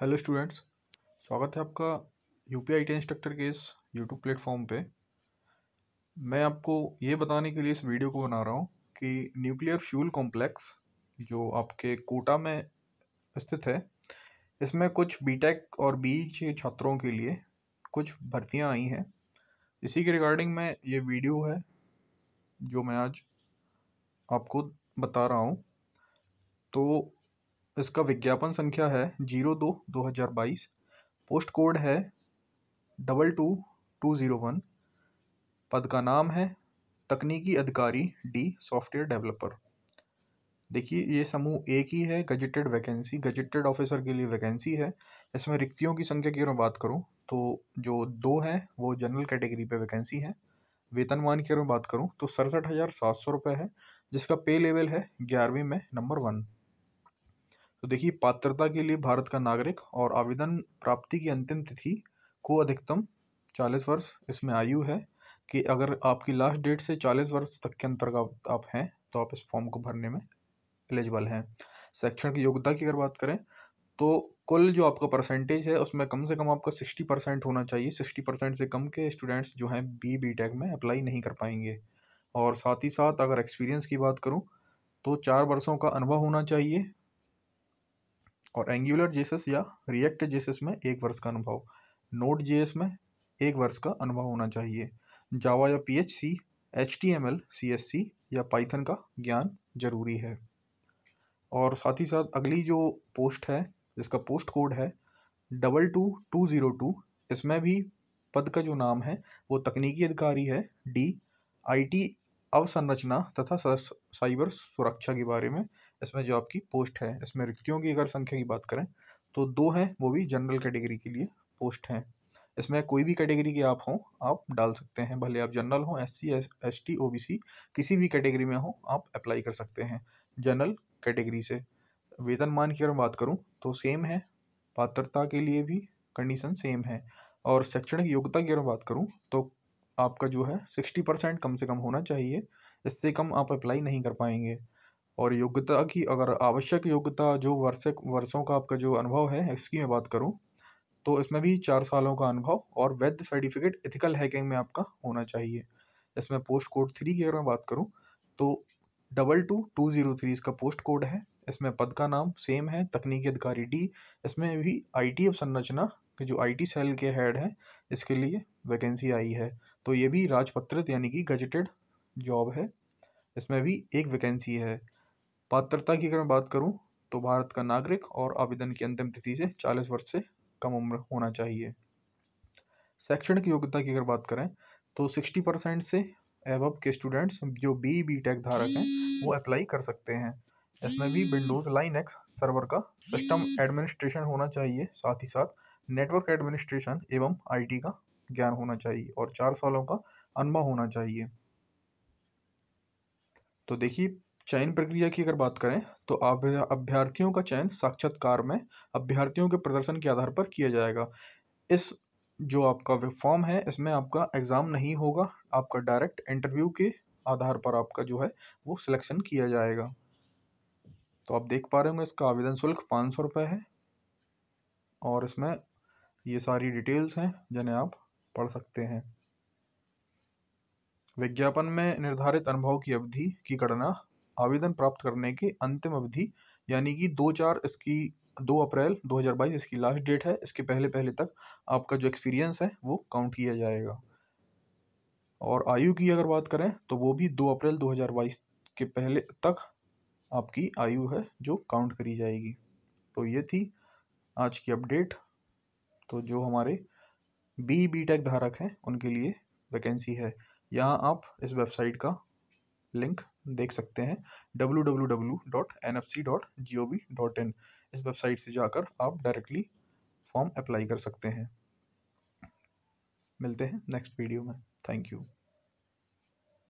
hello students स्वागत है आपका U P I T instructor के इस यूट्यूब प्लेटफॉर्म पे मैं आपको ये बताने के लिए इस वीडियो को बना रहा हूँ कि न्यूक्लियर फ्यूल कॉम्प्लेक्स जो आपके कोटा में स्थित है इसमें कुछ बीटेक और बी के छात्रों के लिए कुछ भर्तियाँ आई हैं इसी के रिगार्डिंग में ये वीडियो है जो मैं आज आपको बता रहा हूँ तो इसका विज्ञापन संख्या है जीरो दो दो हज़ार बाईस पोस्ट कोड है double two two zero one पद का नाम है तकनीकी अधिकारी डी सॉफ्टवेयर डेवलपर देखिए ये समूह एक ही है गजटेड वैकेंसी गजटेड ऑफिसर के लिए वैकेंसी है इसमें रिक्तियों की संख्या की अगर मैं बात करूँ तो जो दो हैं वो जनरल कैटेगरी पे वैकेंसी है वेतनमान की अगर बात करूँ तो सड़सठ हज़ार सात सौ रुपये है जिसका पे लेवल है ग्यारहवीं में नंबर वन तो देखिए पात्रता के लिए भारत का नागरिक और आवेदन प्राप्ति की अंतिम तिथि को अधिकतम चालीस वर्ष इसमें आयु है कि अगर आपकी लास्ट डेट से चालीस वर्ष तक के अंतर्गत आप हैं तो आप इस फॉर्म को भरने में एलिजिबल हैं शैक्षणिक योग्यता की अगर बात करें तो कुल जो आपका परसेंटेज है उसमें कम से कम आपका सिक्सटी परसेंट होना चाहिए सिक्सटी परसेंट से कम के स्टूडेंट्स जो हैं बी बी टेक में अप्लाई नहीं कर पाएंगे और साथ ही साथ अगर एक्सपीरियंस की बात करूँ तो चार वर्षों का अनुभव होना चाहिए और एंगुलर जेसस या रिएक्ट जेसस में एक वर्ष का अनुभव नोट जे में एक वर्ष का अनुभव होना चाहिए जावा या PHC HTML C H T M L C S C या पाइथन का ज्ञान जरूरी है और साथ ही साथ अगली जो पोस्ट है जिसका पोस्ट कोड है double two two zero two इसमें भी पद का जो नाम है वो तकनीकी अधिकारी है डी आईटी अवसंरचना तथा साइबर सुरक्षा के बारे में इसमें जो आपकी पोस्ट है इसमें रिक्तियों की अगर संख्या की बात करें तो दो हैं वो भी जनरल कैटेगरी के लिए पोस्ट हैं इसमें कोई भी कैटेगरी के आप हों आप डाल सकते हैं भले आप जनरल हों S C S T O B C किसी भी कैटेगरी में हो आप अप्लाई कर सकते हैं जनरल कैटेगरी से वेतनमान की अगर बात करूं तो सेम है पात्रता के लिए भी कंडीशन सेम है और शैक्षणिक योग्यता की अगर बात करूं तो आपका जो है सिक्सटी परसेंट कम से कम होना चाहिए इससे कम आप अप्लाई नहीं कर पाएंगे और योग्यता की अगर आवश्यक योग्यता जो वर्षक वर्षों का आपका जो अनुभव है इसकी मैं बात करूँ तो इसमें भी चार सालों का अनुभव और वैध सर्टिफिकेट एथिकल हैकिंग में आपका होना चाहिए इसमें पोस्ट कोड थ्री की अगर मैं बात करूँ तो double two two zero three इसका पोस्ट कोड है इसमें पद का नाम सेम है तकनीकी अधिकारी डी इसमें भी आई टी अवसंरचना जो आई सेल के हेड हैं इसके लिए वैकेंसी आई है तो ये भी राजपत्रित यानी कि गजटेड जॉब है इसमें भी एक वैकेंसी है पात्रता की अगर मैं बात करूँ तो भारत का नागरिक और आवेदन की अंतिम तिथि से चालीस वर्ष से कम उम्र होना चाहिए शैक्षणिक योग्यता की अगर बात करें तो सिक्सटी परसेंट से एवब के स्टूडेंट्स जो बी बी टेक धारक हैं वो अप्लाई कर सकते हैं इसमें भी विंडोज़ लाइन एक्स सर्वर का सिस्टम एडमिनिस्ट्रेशन होना चाहिए साथ ही साथ नेटवर्क एडमिनिस्ट्रेशन एवं आईटी का ज्ञान होना चाहिए और चार सालों का अनुभव होना चाहिए तो देखिए चयन प्रक्रिया की अगर बात करें तो अभ्यर्थियों का चयन साक्षात्कार में अभ्यर्थियों के प्रदर्शन के आधार पर किया जाएगा इस जो आपका फॉर्म है इसमें आपका एग्ज़ाम नहीं होगा आपका डायरेक्ट इंटरव्यू के आधार पर आपका जो है वो सिलेक्शन किया जाएगा तो आप देख पा रहे होंगे इसका आवेदन शुल्क पाँच सौ रुपये है और इसमें ये सारी डिटेल्स हैं जिन्हें आप पढ़ सकते हैं विज्ञापन में निर्धारित अनुभव की अवधि की गणना आवेदन प्राप्त करने की अंतिम अवधि यानी कि दो चार इसकी दो अप्रैल 2022 इसकी लास्ट डेट है इसके पहले पहले तक आपका जो एक्सपीरियंस है वो काउंट किया जाएगा और आयु की अगर बात करें तो वो भी दो अप्रैल 2022 के पहले तक आपकी आयु है जो काउंट करी जाएगी तो ये थी आज की अपडेट तो जो हमारे बी बी टेक धारक हैं उनके लिए वैकेंसी है यहाँ आप इस वेबसाइट का लिंक देख सकते हैं www.nfc.gov.in इस वेबसाइट से जाकर आप डायरेक्टली फॉर्म अप्लाई कर सकते हैं मिलते हैं नेक्स्ट वीडियो में थैंक यू